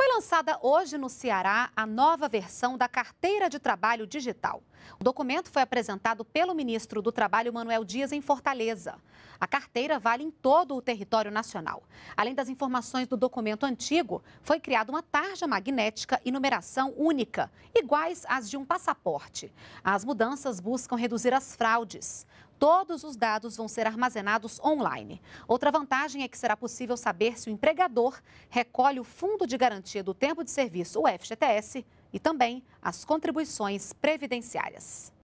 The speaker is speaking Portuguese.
Foi lançada hoje no Ceará a nova versão da Carteira de Trabalho Digital. O documento foi apresentado pelo ministro do Trabalho, Manuel Dias, em Fortaleza. A carteira vale em todo o território nacional. Além das informações do documento antigo, foi criada uma tarja magnética e numeração única, iguais às de um passaporte. As mudanças buscam reduzir as fraudes. Todos os dados vão ser armazenados online. Outra vantagem é que será possível saber se o empregador recolhe o Fundo de Garantia do Tempo de Serviço, o FGTS, e também as contribuições previdenciárias.